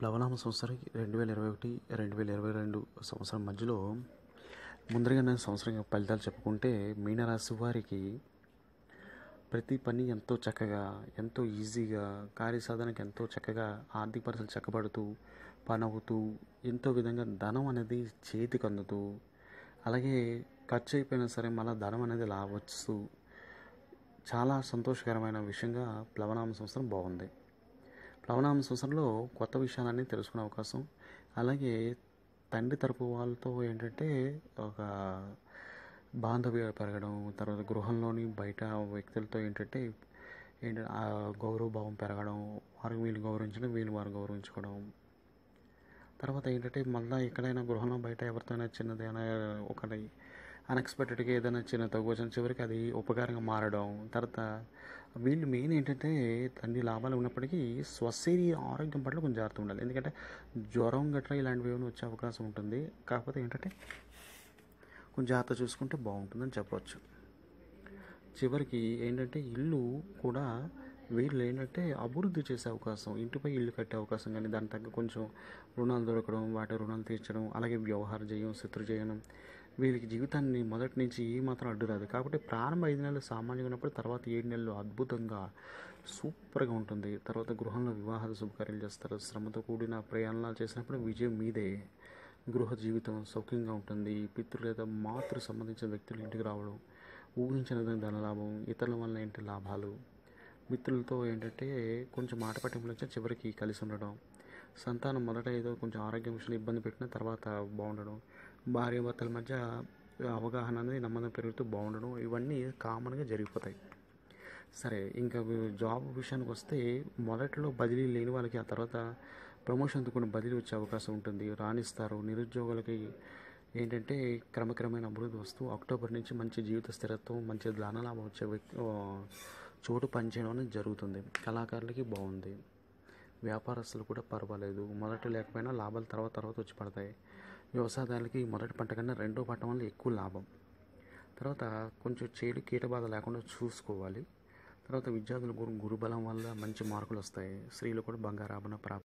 ప్లవనామ సంవత్సరం రెండు వేల ఇరవై ఒకటి రెండు వేల ఇరవై రెండు సంవత్సరం మధ్యలో ముందరగా నేను సంవత్సరం ఫలితాలు చెప్పుకుంటే మీనరాశి వారికి ప్రతి పని ఎంతో చక్కగా ఎంతో ఈజీగా కార్యసాధనకు ఎంతో చక్కగా ఆర్థిక పరిస్థితులు చక్కబడుతూ పనవుతూ ఎంతో విధంగా ధనం అనేది చేతికి అందుతూ అలాగే ఖర్చు అయిపోయినా సరే మళ్ళీ ధనం అనేది లావచ్చు చాలా సంతోషకరమైన విషయంగా ప్లవనామ సంవత్సరం బాగుంది ప్లవనామ సూసంలో కొత్త విషయాలన్నీ తెలుసుకునే అవకాశం అలాగే తండ్రి తరపు వాళ్ళతో ఏంటంటే ఒక బాంధవ్య పెరగడం తర్వాత గృహంలోని బయట వ్యక్తులతో ఏంటంటే ఏంటంటే గౌరవభావం పెరగడం వారికి వీళ్ళు గౌరవించడం వీళ్ళు వారు గౌరవించుకోవడం తర్వాత ఏంటంటే మళ్ళీ ఎక్కడైనా గృహంలో బయట ఎవరితోనైనా చిన్నదైనా ఒకటి అన్ఎక్స్పెక్టెడ్గా ఏదైనా చిన్న తగ్గు వచ్చిన చివరికి అది ఉపకారంగా మారడం తర్వాత వీళ్ళు మెయిన్ ఏంటంటే అన్ని లాభాలు ఉన్నప్పటికీ స్వశరీ ఆరోగ్యం పట్ల కొంచెం జాగ్రత్త ఉండాలి ఎందుకంటే జ్వరం గట్రా ఇలాంటివి ఏమైనా వచ్చే అవకాశం ఉంటుంది కాకపోతే ఏంటంటే కొంచెం జాగ్రత్త చూసుకుంటే బాగుంటుందని చెప్పవచ్చు చివరికి ఏంటంటే ఇల్లు కూడా వీళ్ళు ఏంటంటే అభివృద్ధి చేసే అవకాశం ఇంటిపై ఇల్లు కట్టే అవకాశం కానీ దాని తగ్గ కొంచెం రుణాలు దొరకడం వాటి రుణాలు తీర్చడం అలాగే వ్యవహార చేయడం శత్రు చేయడం వీరికి జీవితాన్ని మొదటి నుంచి ఏమాత్రం అడ్డు రాదు కాబట్టి ప్రారంభ ఐదు నెలలు సామాన్యంగా ఉన్నప్పుడు తర్వాత ఏడు నెలలు అద్భుతంగా సూపర్గా ఉంటుంది తర్వాత గృహంలో వివాహాలు శుభకార్యాలు చేస్తారు శ్రమతో కూడిన ప్రయాణాలు చేసినప్పుడు విజయం మీదే గృహ జీవితం సౌఖ్యంగా ఉంటుంది పితృ లేదా మాతృ సంబంధించిన వ్యక్తులు ఇంటికి రావడం ఊహించిన విధంగా లాభం ఇతరుల వల్ల ఏంటి లాభాలు మిత్రులతో ఏంటంటే కొంచెం మాట పట్టింపులు చివరికి కలిసి ఉండడం సంతానం మొదట ఏదో కొంచెం ఆరోగ్యం విషయంలో ఇబ్బంది పెట్టిన తర్వాత బాగుండడం భార్యాభర్తల మధ్య అవగాహన అనేది నమ్మకం పెరుగుతూ బాగుండడం ఇవన్నీ కామన్గా జరిగిపోతాయి సరే ఇంకా జాబ్ విషయానికి వస్తే మొదట్లో బదిలీ లేని వాళ్ళకి ఆ తర్వాత ప్రమోషన్తో అందుకున్న బదిలీ వచ్చే అవకాశం ఉంటుంది రాణిస్తారు నిరుద్యోగులకి ఏంటంటే క్రమక్రమైన అభివృద్ధి వస్తూ అక్టోబర్ నుంచి మంచి జీవిత స్థిరత్వం మంచి ధనలాభం వచ్చే చోటు పనిచేయడం అనేది జరుగుతుంది కళాకారులకి బాగుంది వ్యాపారస్తులు కూడా పర్వాలేదు మొదట లేకపోయినా లాభాలు తర్వాత తర్వాత వచ్చి పడతాయి వ్యవసాయదారులకి మొదటి పంట కన్నా రెండో పంట వల్ల ఎక్కువ లాభం తర్వాత కొంచెం చేడు కీటబాధ లేకుండా చూసుకోవాలి తర్వాత గురు గురుబలం వల్ల మంచి మార్కులు వస్తాయి స్త్రీలు కూడా బంగారాభరణ ప్రాప్తి